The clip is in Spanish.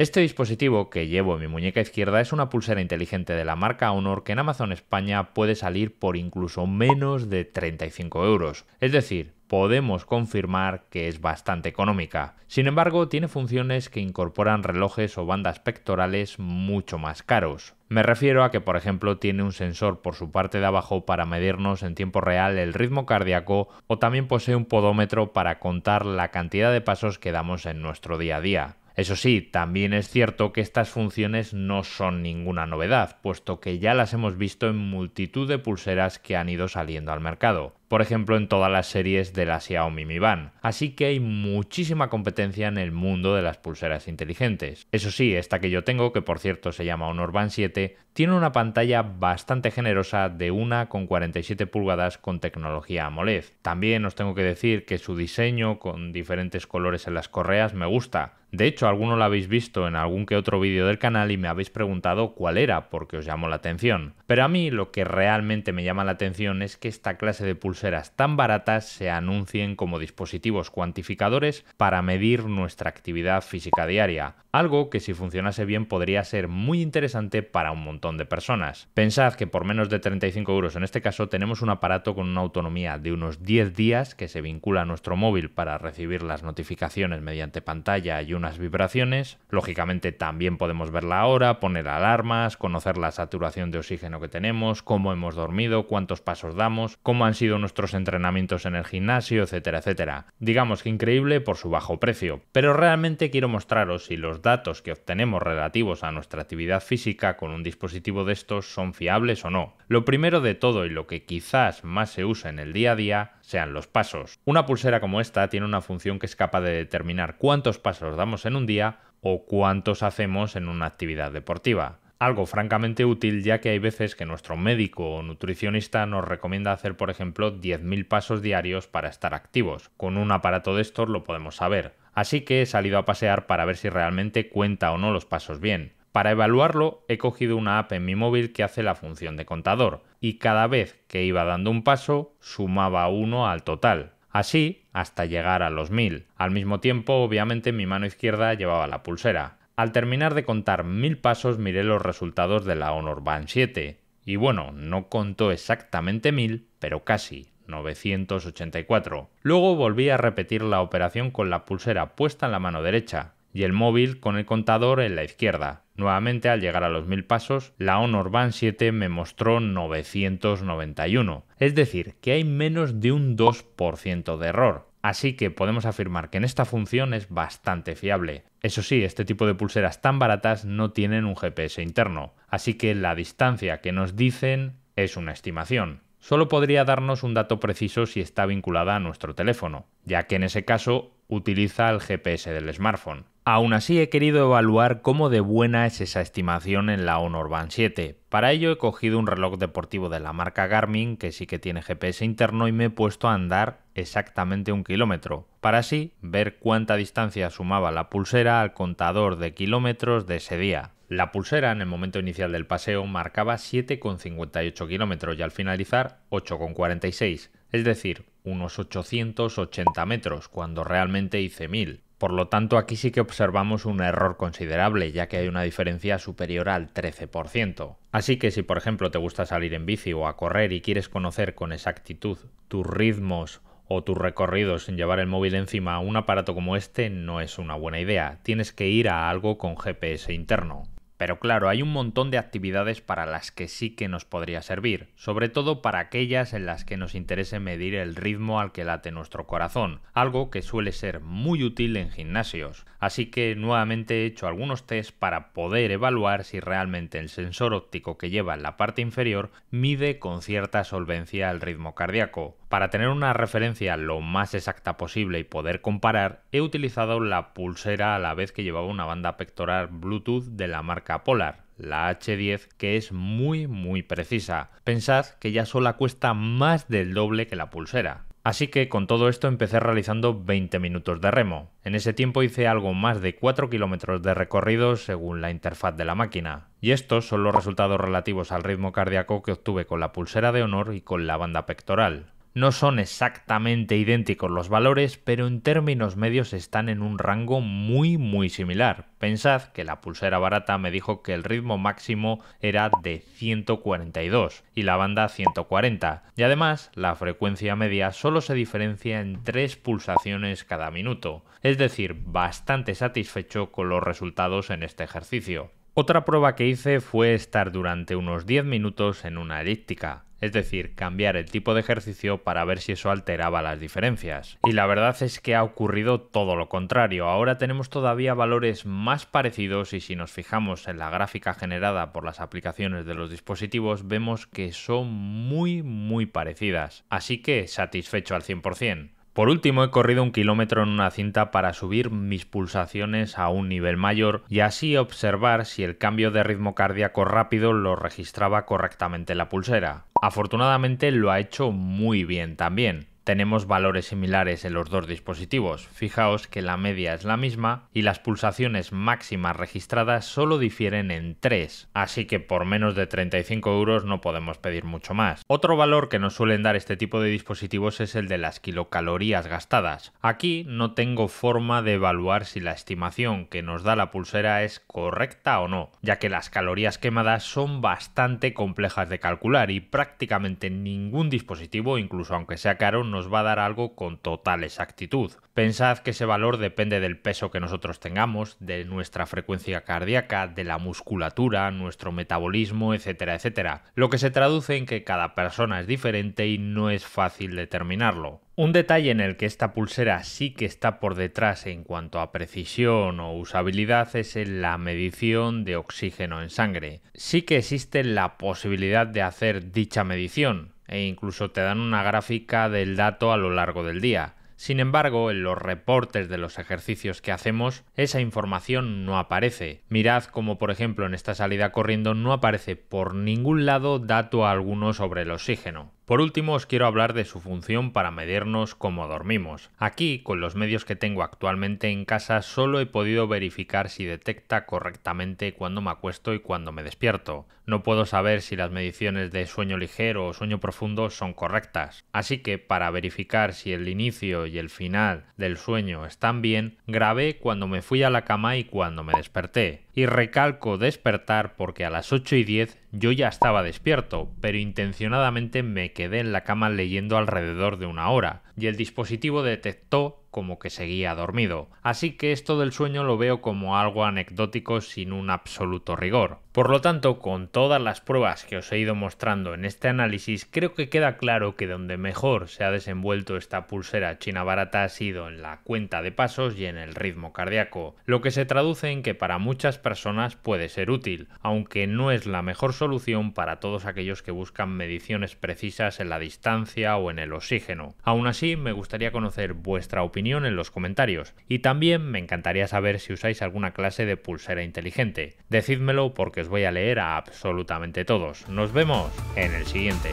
Este dispositivo que llevo en mi muñeca izquierda es una pulsera inteligente de la marca Honor que en Amazon España puede salir por incluso menos de 35 euros. Es decir, podemos confirmar que es bastante económica. Sin embargo, tiene funciones que incorporan relojes o bandas pectorales mucho más caros. Me refiero a que, por ejemplo, tiene un sensor por su parte de abajo para medirnos en tiempo real el ritmo cardíaco o también posee un podómetro para contar la cantidad de pasos que damos en nuestro día a día. Eso sí, también es cierto que estas funciones no son ninguna novedad, puesto que ya las hemos visto en multitud de pulseras que han ido saliendo al mercado por ejemplo en todas las series de la Xiaomi Mi Band. Así que hay muchísima competencia en el mundo de las pulseras inteligentes. Eso sí, esta que yo tengo, que por cierto se llama Honor Band 7, tiene una pantalla bastante generosa de 1,47 pulgadas con tecnología AMOLED. También os tengo que decir que su diseño con diferentes colores en las correas me gusta. De hecho, alguno lo habéis visto en algún que otro vídeo del canal y me habéis preguntado cuál era porque os llamó la atención. Pero a mí lo que realmente me llama la atención es que esta clase de pulseras tan baratas se anuncien como dispositivos cuantificadores para medir nuestra actividad física diaria, algo que si funcionase bien podría ser muy interesante para un montón de personas. Pensad que por menos de 35 euros en este caso tenemos un aparato con una autonomía de unos 10 días que se vincula a nuestro móvil para recibir las notificaciones mediante pantalla y unas vibraciones. Lógicamente también podemos ver la hora, poner alarmas, conocer la saturación de oxígeno que tenemos, cómo hemos dormido, cuántos pasos damos, cómo han sido nuestros nuestros entrenamientos en el gimnasio, etcétera, etcétera. Digamos que increíble por su bajo precio, pero realmente quiero mostraros si los datos que obtenemos relativos a nuestra actividad física con un dispositivo de estos son fiables o no. Lo primero de todo y lo que quizás más se usa en el día a día sean los pasos. Una pulsera como esta tiene una función que es capaz de determinar cuántos pasos damos en un día o cuántos hacemos en una actividad deportiva algo francamente útil ya que hay veces que nuestro médico o nutricionista nos recomienda hacer por ejemplo 10.000 pasos diarios para estar activos. Con un aparato de estos lo podemos saber. Así que he salido a pasear para ver si realmente cuenta o no los pasos bien. Para evaluarlo he cogido una app en mi móvil que hace la función de contador y cada vez que iba dando un paso sumaba uno al total. Así hasta llegar a los 1000. Al mismo tiempo, obviamente, mi mano izquierda llevaba la pulsera. Al terminar de contar mil pasos miré los resultados de la Honor Band 7. Y bueno, no contó exactamente mil, pero casi, 984. Luego volví a repetir la operación con la pulsera puesta en la mano derecha y el móvil con el contador en la izquierda. Nuevamente al llegar a los 1000 pasos, la Honor Band 7 me mostró 991, es decir, que hay menos de un 2% de error. Así que podemos afirmar que en esta función es bastante fiable. Eso sí, este tipo de pulseras tan baratas no tienen un GPS interno, así que la distancia que nos dicen es una estimación. Solo podría darnos un dato preciso si está vinculada a nuestro teléfono, ya que en ese caso utiliza el GPS del smartphone. Aún así he querido evaluar cómo de buena es esa estimación en la Honor Band 7. Para ello he cogido un reloj deportivo de la marca Garmin que sí que tiene GPS interno y me he puesto a andar exactamente un kilómetro, para así ver cuánta distancia sumaba la pulsera al contador de kilómetros de ese día. La pulsera en el momento inicial del paseo marcaba 7,58 kilómetros y al finalizar 8,46 es decir, unos 880 metros, cuando realmente hice 1000. Por lo tanto, aquí sí que observamos un error considerable, ya que hay una diferencia superior al 13%. Así que si por ejemplo te gusta salir en bici o a correr y quieres conocer con exactitud tus ritmos o tus recorridos sin llevar el móvil encima, un aparato como este no es una buena idea. Tienes que ir a algo con GPS interno. Pero claro, hay un montón de actividades para las que sí que nos podría servir, sobre todo para aquellas en las que nos interese medir el ritmo al que late nuestro corazón, algo que suele ser muy útil en gimnasios. Así que nuevamente he hecho algunos test para poder evaluar si realmente el sensor óptico que lleva en la parte inferior mide con cierta solvencia el ritmo cardíaco. Para tener una referencia lo más exacta posible y poder comparar, he utilizado la pulsera a la vez que llevaba una banda pectoral Bluetooth de la marca polar, la H10, que es muy muy precisa. Pensad que ya sola cuesta más del doble que la pulsera. Así que con todo esto empecé realizando 20 minutos de remo. En ese tiempo hice algo más de 4 kilómetros de recorrido según la interfaz de la máquina. Y estos son los resultados relativos al ritmo cardíaco que obtuve con la pulsera de honor y con la banda pectoral. No son exactamente idénticos los valores, pero en términos medios están en un rango muy muy similar. Pensad que la pulsera barata me dijo que el ritmo máximo era de 142 y la banda 140, y además la frecuencia media solo se diferencia en 3 pulsaciones cada minuto, es decir, bastante satisfecho con los resultados en este ejercicio. Otra prueba que hice fue estar durante unos 10 minutos en una elíptica es decir, cambiar el tipo de ejercicio para ver si eso alteraba las diferencias. Y la verdad es que ha ocurrido todo lo contrario, ahora tenemos todavía valores más parecidos y si nos fijamos en la gráfica generada por las aplicaciones de los dispositivos vemos que son muy muy parecidas, así que satisfecho al 100%. Por último, he corrido un kilómetro en una cinta para subir mis pulsaciones a un nivel mayor y así observar si el cambio de ritmo cardíaco rápido lo registraba correctamente la pulsera. Afortunadamente lo ha hecho muy bien también. Tenemos valores similares en los dos dispositivos, fijaos que la media es la misma y las pulsaciones máximas registradas solo difieren en 3, así que por menos de 35 euros no podemos pedir mucho más. Otro valor que nos suelen dar este tipo de dispositivos es el de las kilocalorías gastadas. Aquí no tengo forma de evaluar si la estimación que nos da la pulsera es correcta o no, ya que las calorías quemadas son bastante complejas de calcular y prácticamente ningún dispositivo, incluso aunque sea caro, nos va a dar algo con total exactitud. Pensad que ese valor depende del peso que nosotros tengamos, de nuestra frecuencia cardíaca, de la musculatura, nuestro metabolismo, etcétera, etcétera. Lo que se traduce en que cada persona es diferente y no es fácil determinarlo. Un detalle en el que esta pulsera sí que está por detrás en cuanto a precisión o usabilidad es en la medición de oxígeno en sangre. Sí que existe la posibilidad de hacer dicha medición, e incluso te dan una gráfica del dato a lo largo del día. Sin embargo, en los reportes de los ejercicios que hacemos, esa información no aparece. Mirad como por ejemplo en esta salida corriendo no aparece por ningún lado dato alguno sobre el oxígeno. Por último, os quiero hablar de su función para medirnos cómo dormimos. Aquí, con los medios que tengo actualmente en casa, solo he podido verificar si detecta correctamente cuando me acuesto y cuando me despierto. No puedo saber si las mediciones de sueño ligero o sueño profundo son correctas. Así que, para verificar si el inicio y el final del sueño están bien, grabé cuando me fui a la cama y cuando me desperté. Y recalco despertar porque a las 8 y 10 yo ya estaba despierto, pero intencionadamente me quedé en la cama leyendo alrededor de una hora, y el dispositivo detectó como que seguía dormido. Así que esto del sueño lo veo como algo anecdótico sin un absoluto rigor. Por lo tanto, con todas las pruebas que os he ido mostrando en este análisis, creo que queda claro que donde mejor se ha desenvuelto esta pulsera china barata ha sido en la cuenta de pasos y en el ritmo cardíaco, lo que se traduce en que para muchas personas puede ser útil, aunque no es la mejor solución para todos aquellos que buscan mediciones precisas en la distancia o en el oxígeno. Aún así, me gustaría conocer vuestra opinión en los comentarios y también me encantaría saber si usáis alguna clase de pulsera inteligente. Decídmelo porque os voy a leer a absolutamente todos. Nos vemos en el siguiente.